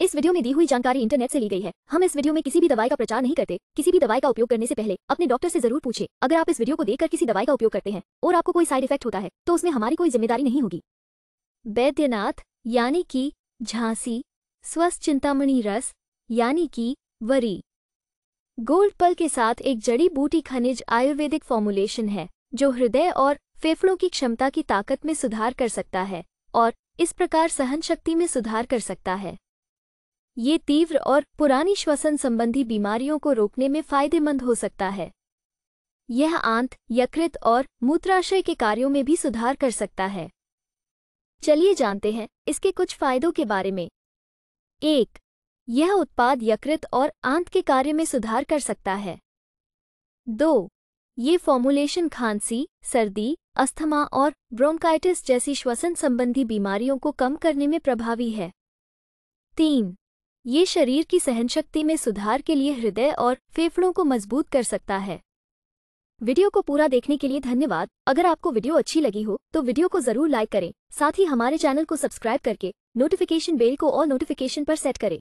इस वीडियो में दी हुई जानकारी इंटरनेट से ली गई है हम इस वीडियो में किसी भी दवाई का प्रचार नहीं करते किसी भी दवाई का उपयोग करने से पहले अपने डॉक्टर से जरूर पूछे अगर आप इस वीडियो को देखकर किसी दवाई का उपयोग करते हैं और आपको कोई साइड इफेक्ट होता है तो उसमें हमारी कोई जिम्मेदारी नहीं होगी वैद्यनाथ यानी की झांसी स्वस्थ चिंतामणि रस यानी की वरी गोल्ड पल के साथ एक जड़ी बूटी खनिज आयुर्वेदिक फॉर्मुलेशन है जो हृदय और फेफड़ों की क्षमता की ताकत में सुधार कर सकता है और इस प्रकार सहन शक्ति में सुधार कर सकता है ये तीव्र और पुरानी श्वसन संबंधी बीमारियों को रोकने में फायदेमंद हो सकता है यह आंत यकृत और मूत्राशय के कार्यों में भी सुधार कर सकता है चलिए जानते हैं इसके कुछ फायदों के बारे में एक यह उत्पाद यकृत और आंत के कार्य में सुधार कर सकता है दो ये फॉर्मुलेशन खांसी सर्दी अस्थमा और ब्रोंकाइटिस जैसी श्वसन संबंधी बीमारियों को कम करने में प्रभावी है तीन ये शरीर की सहनशक्ति में सुधार के लिए हृदय और फेफड़ों को मजबूत कर सकता है वीडियो को पूरा देखने के लिए धन्यवाद अगर आपको वीडियो अच्छी लगी हो तो वीडियो को जरूर लाइक करें साथ ही हमारे चैनल को सब्सक्राइब करके नोटिफिकेशन बेल को ऑल नोटिफिकेशन पर सेट करें